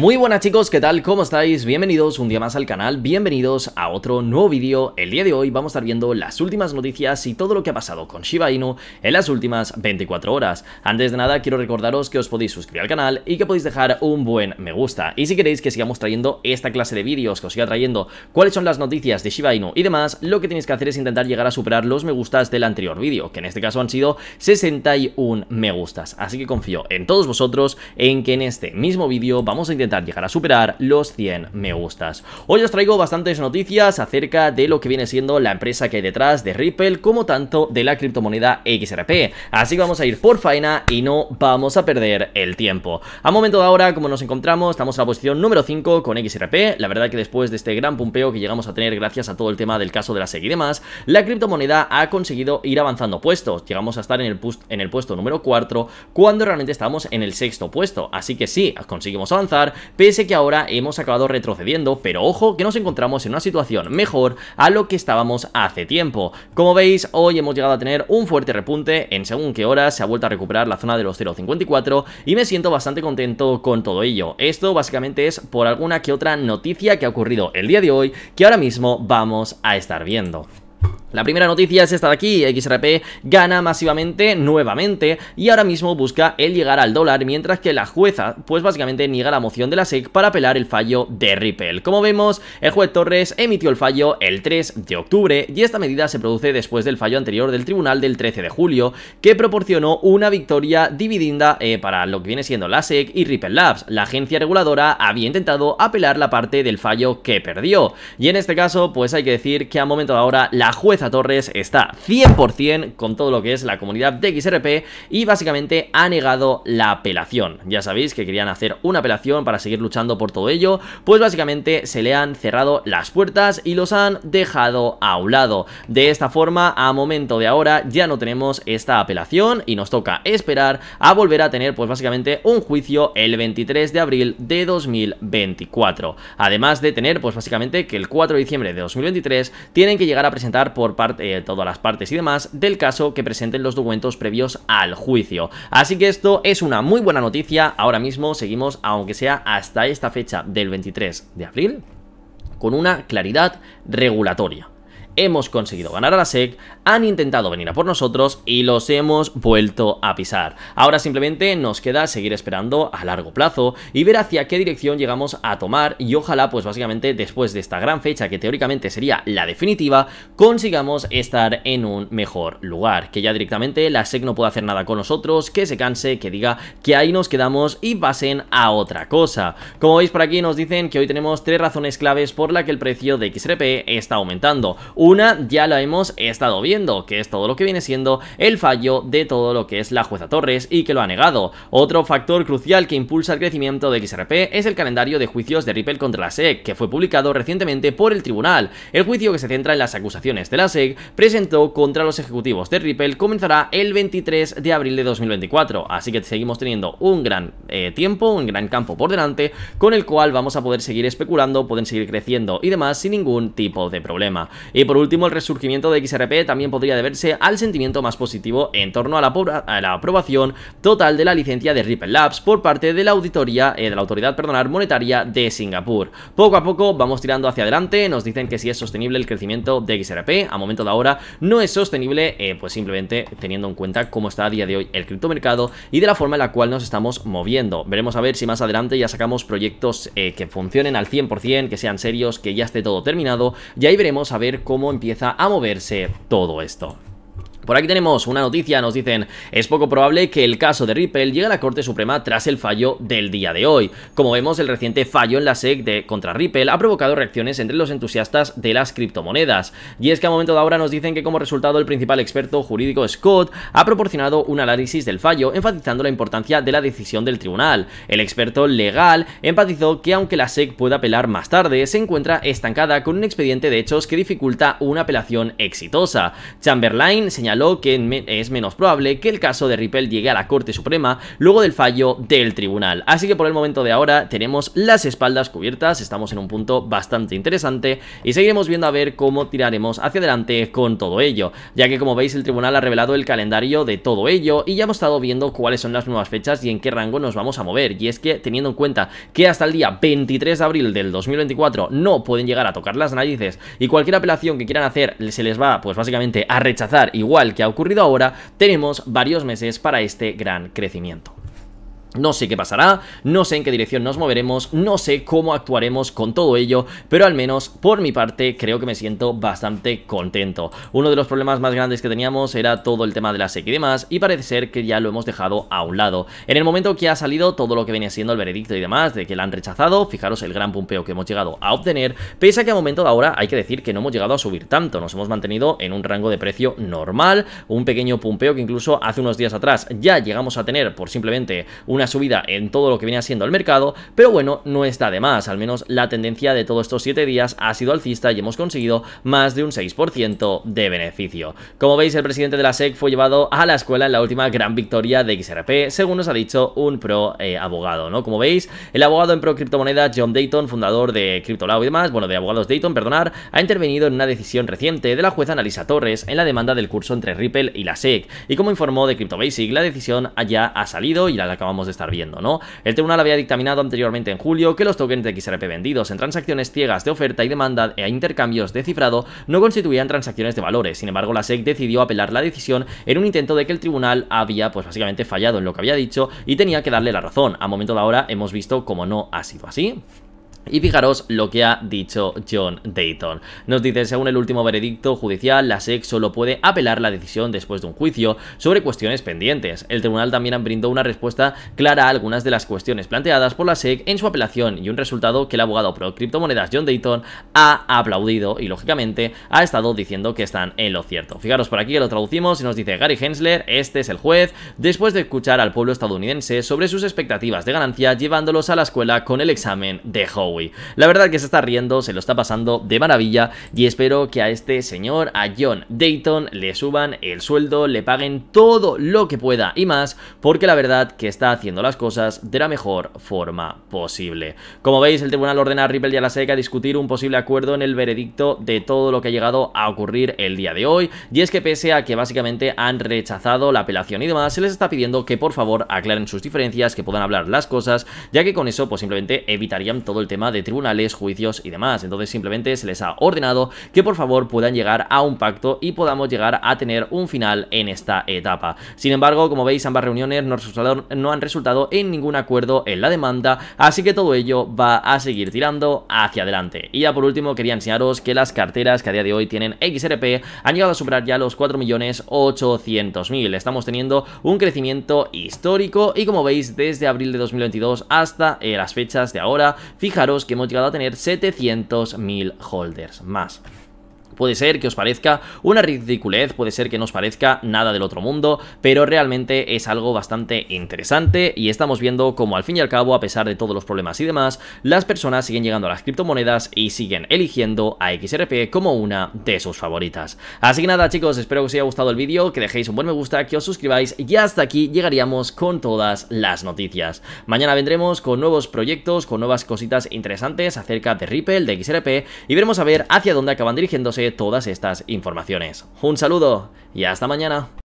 Muy buenas chicos, ¿qué tal? ¿Cómo estáis? Bienvenidos un día más al canal, bienvenidos a otro nuevo vídeo. El día de hoy vamos a estar viendo las últimas noticias y todo lo que ha pasado con Shiba Inu en las últimas 24 horas. Antes de nada, quiero recordaros que os podéis suscribir al canal y que podéis dejar un buen me gusta. Y si queréis que sigamos trayendo esta clase de vídeos, que os siga trayendo cuáles son las noticias de Shiba Inu y demás, lo que tenéis que hacer es intentar llegar a superar los me gustas del anterior vídeo, que en este caso han sido 61 me gustas. Así que confío en todos vosotros en que en este mismo vídeo vamos a intentar llegar a superar los 100 me gustas. Hoy os traigo bastantes noticias acerca de lo que viene siendo la empresa que hay detrás de Ripple, como tanto de la criptomoneda XRP. Así que vamos a ir por faena y no vamos a perder el tiempo. A momento de ahora, como nos encontramos, estamos en la posición número 5 con XRP. La verdad que después de este gran pumpeo que llegamos a tener gracias a todo el tema del caso de la SEC y demás, la criptomoneda ha conseguido ir avanzando puestos. Llegamos a estar en el, en el puesto número 4 cuando realmente estábamos en el sexto puesto. Así que sí, conseguimos avanzar pese que ahora hemos acabado retrocediendo, pero ojo que nos encontramos en una situación mejor a lo que estábamos hace tiempo. Como veis, hoy hemos llegado a tener un fuerte repunte, en según qué horas se ha vuelto a recuperar la zona de los 0.54 y me siento bastante contento con todo ello. Esto básicamente es por alguna que otra noticia que ha ocurrido el día de hoy que ahora mismo vamos a estar viendo. La primera noticia es esta de aquí, XRP gana masivamente nuevamente y ahora mismo busca el llegar al dólar mientras que la jueza pues básicamente niega la moción de la SEC para apelar el fallo de Ripple. Como vemos, el juez Torres emitió el fallo el 3 de octubre y esta medida se produce después del fallo anterior del tribunal del 13 de julio que proporcionó una victoria dividida eh, para lo que viene siendo la SEC y Ripple Labs. La agencia reguladora había intentado apelar la parte del fallo que perdió y en este caso pues hay que decir que a momento de ahora la jueza Torres está 100% con todo lo que es la comunidad de XRP y básicamente ha negado la apelación. Ya sabéis que querían hacer una apelación para seguir luchando por todo ello, pues básicamente se le han cerrado las puertas y los han dejado a un lado. De esta forma, a momento de ahora ya no tenemos esta apelación y nos toca esperar a volver a tener pues básicamente un juicio el 23 de abril de 2024. Además de tener pues básicamente que el 4 de diciembre de 2023 tienen que llegar a presentar por parte, eh, de todas las partes y demás del caso que presenten los documentos previos al juicio. Así que esto es una muy buena noticia. Ahora mismo seguimos, aunque sea hasta esta fecha del 23 de abril, con una claridad regulatoria hemos conseguido ganar a la SEC, han intentado venir a por nosotros y los hemos vuelto a pisar. Ahora simplemente nos queda seguir esperando a largo plazo y ver hacia qué dirección llegamos a tomar y ojalá pues básicamente después de esta gran fecha que teóricamente sería la definitiva consigamos estar en un mejor lugar, que ya directamente la SEC no pueda hacer nada con nosotros, que se canse, que diga que ahí nos quedamos y pasen a otra cosa. Como veis por aquí nos dicen que hoy tenemos tres razones claves por la que el precio de XRP está aumentando. Una ya la hemos estado viendo que es todo lo que viene siendo el fallo de todo lo que es la jueza Torres y que lo ha negado. Otro factor crucial que impulsa el crecimiento de XRP es el calendario de juicios de Ripple contra la SEC, que fue publicado recientemente por el tribunal. El juicio que se centra en las acusaciones de la SEC presentó contra los ejecutivos de Ripple comenzará el 23 de abril de 2024, así que seguimos teniendo un gran eh, tiempo, un gran campo por delante, con el cual vamos a poder seguir especulando, pueden seguir creciendo y demás sin ningún tipo de problema. Y por último, el resurgimiento de XRP también también podría deberse al sentimiento más positivo en torno a la, a la aprobación total de la licencia de Ripple Labs por parte de la auditoría, eh, de la autoridad monetaria de Singapur. Poco a poco vamos tirando hacia adelante, nos dicen que si es sostenible el crecimiento de XRP, a momento de ahora no es sostenible, eh, pues simplemente teniendo en cuenta cómo está a día de hoy el criptomercado y de la forma en la cual nos estamos moviendo. Veremos a ver si más adelante ya sacamos proyectos eh, que funcionen al 100%, que sean serios, que ya esté todo terminado y ahí veremos a ver cómo empieza a moverse todo todo esto. Por aquí tenemos una noticia, nos dicen, es poco probable que el caso de Ripple llegue a la Corte Suprema tras el fallo del día de hoy. Como vemos, el reciente fallo en la SEC de contra Ripple ha provocado reacciones entre los entusiastas de las criptomonedas. Y es que a momento de ahora nos dicen que como resultado el principal experto jurídico Scott ha proporcionado un análisis del fallo, enfatizando la importancia de la decisión del tribunal. El experto legal enfatizó que aunque la SEC pueda apelar más tarde, se encuentra estancada con un expediente de hechos que dificulta una apelación exitosa. Chamberlain señaló que es menos probable que el caso de Ripple llegue a la Corte Suprema luego del fallo del tribunal. Así que por el momento de ahora tenemos las espaldas cubiertas, estamos en un punto bastante interesante y seguiremos viendo a ver cómo tiraremos hacia adelante con todo ello, ya que como veis el tribunal ha revelado el calendario de todo ello y ya hemos estado viendo cuáles son las nuevas fechas y en qué rango nos vamos a mover, y es que teniendo en cuenta que hasta el día 23 de abril del 2024 no pueden llegar a tocar las narices y cualquier apelación que quieran hacer se les va pues básicamente a rechazar igual que ha ocurrido ahora, tenemos varios meses para este gran crecimiento. No sé qué pasará, no sé en qué dirección nos moveremos, no sé cómo actuaremos con todo ello, pero al menos por mi parte creo que me siento bastante contento. Uno de los problemas más grandes que teníamos era todo el tema de las equidemas y parece ser que ya lo hemos dejado a un lado. En el momento que ha salido todo lo que venía siendo el veredicto y demás, de que la han rechazado, fijaros el gran pumpeo que hemos llegado a obtener, pese a que a momento de ahora hay que decir que no hemos llegado a subir tanto, nos hemos mantenido en un rango de precio normal, un pequeño pumpeo que incluso hace unos días atrás ya llegamos a tener por simplemente un una subida en todo lo que viene haciendo el mercado, pero bueno, no está de más, al menos la tendencia de todos estos 7 días ha sido alcista y hemos conseguido más de un 6% de beneficio. Como veis, el presidente de la SEC fue llevado a la escuela en la última gran victoria de XRP, según nos ha dicho un pro eh, abogado, ¿no? Como veis, el abogado en pro criptomoneda John Dayton, fundador de CryptoLab y demás, bueno, de abogados Dayton, perdonar, ha intervenido en una decisión reciente de la jueza Analisa Torres en la demanda del curso entre Ripple y la SEC. Y como informó de CryptoBasic, la decisión ya ha salido y la acabamos de estar viendo, ¿no? El tribunal había dictaminado anteriormente en julio que los tokens de XRP vendidos en transacciones ciegas de oferta y demanda e intercambios de cifrado no constituían transacciones de valores. Sin embargo, la SEC decidió apelar la decisión en un intento de que el tribunal había, pues básicamente, fallado en lo que había dicho y tenía que darle la razón. A momento de ahora hemos visto como no ha sido así. Y fijaros lo que ha dicho John Dayton. Nos dice, según el último veredicto judicial, la SEC solo puede apelar la decisión después de un juicio sobre cuestiones pendientes. El tribunal también ha brindó una respuesta clara a algunas de las cuestiones planteadas por la SEC en su apelación y un resultado que el abogado pro criptomonedas John Dayton ha aplaudido y, lógicamente, ha estado diciendo que están en lo cierto. Fijaros por aquí que lo traducimos y nos dice Gary Hensler, este es el juez, después de escuchar al pueblo estadounidense sobre sus expectativas de ganancia llevándolos a la escuela con el examen de Hope. La verdad que se está riendo, se lo está pasando de maravilla y espero que a este señor, a John Dayton, le suban el sueldo, le paguen todo lo que pueda y más, porque la verdad que está haciendo las cosas de la mejor forma posible. Como veis, el tribunal ordena a Ripple y a la seca a discutir un posible acuerdo en el veredicto de todo lo que ha llegado a ocurrir el día de hoy, y es que pese a que básicamente han rechazado la apelación y demás, se les está pidiendo que por favor aclaren sus diferencias, que puedan hablar las cosas, ya que con eso pues simplemente evitarían todo el tema de tribunales, juicios y demás. Entonces simplemente se les ha ordenado que por favor puedan llegar a un pacto y podamos llegar a tener un final en esta etapa. Sin embargo, como veis, ambas reuniones no, han resultado en ningún acuerdo en la demanda, así que todo ello va a seguir tirando hacia adelante. Y ya por último quería enseñaros que las carteras que a día de hoy tienen XRP han llegado a superar ya los 4.800.000. Estamos teniendo un crecimiento histórico y como veis desde abril de 2022 hasta eh, las fechas de ahora, fijaros que hemos llegado a tener 700.000 holders más. Puede ser que os parezca una ridiculez, puede ser que no os parezca nada del otro mundo, pero realmente es algo bastante interesante y estamos viendo como al fin y al cabo, a pesar de todos los problemas y demás, las personas siguen llegando a las criptomonedas y siguen eligiendo a XRP como una de sus favoritas. Así que nada chicos, espero que os haya gustado el vídeo, que dejéis un buen me gusta, que os suscribáis y hasta aquí llegaríamos con todas las noticias. Mañana vendremos con nuevos proyectos, con nuevas cositas interesantes acerca de Ripple, de XRP y veremos a ver hacia dónde acaban dirigiéndose todas estas informaciones. Un saludo y hasta mañana.